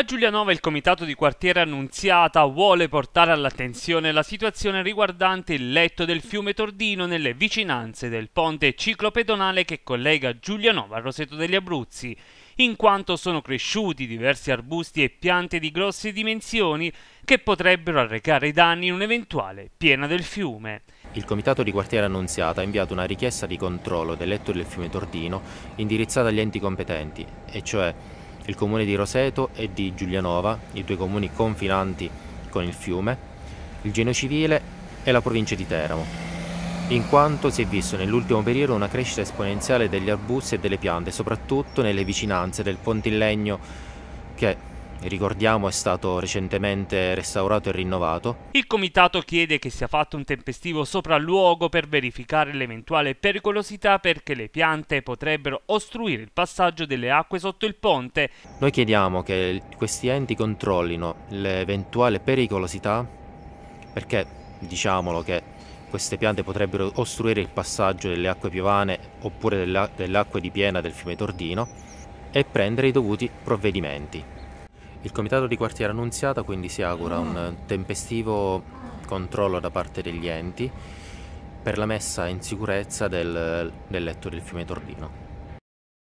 A Giulianova il comitato di quartiere Annunziata vuole portare all'attenzione la situazione riguardante il letto del fiume Tordino nelle vicinanze del ponte ciclopedonale che collega Giulianova al Roseto degli Abruzzi, in quanto sono cresciuti diversi arbusti e piante di grosse dimensioni che potrebbero arrecare danni in un'eventuale piena del fiume. Il Comitato di Quartiere Annunziata ha inviato una richiesta di controllo del letto del fiume Tordino indirizzata agli enti competenti, e cioè il comune di Roseto e di Giulianova, i due comuni confinanti con il fiume, il Geno Civile e la provincia di Teramo, in quanto si è visto nell'ultimo periodo una crescita esponenziale degli arbusti e delle piante, soprattutto nelle vicinanze del in legno che ricordiamo è stato recentemente restaurato e rinnovato. Il comitato chiede che sia fatto un tempestivo sopralluogo per verificare l'eventuale pericolosità perché le piante potrebbero ostruire il passaggio delle acque sotto il ponte. Noi chiediamo che questi enti controllino l'eventuale pericolosità perché diciamolo che queste piante potrebbero ostruire il passaggio delle acque piovane oppure delle acque di piena del fiume Tordino e prendere i dovuti provvedimenti. Il comitato di quartiere Annunziata quindi si augura un ah. tempestivo controllo da parte degli enti per la messa in sicurezza del, del letto del fiume Torrino.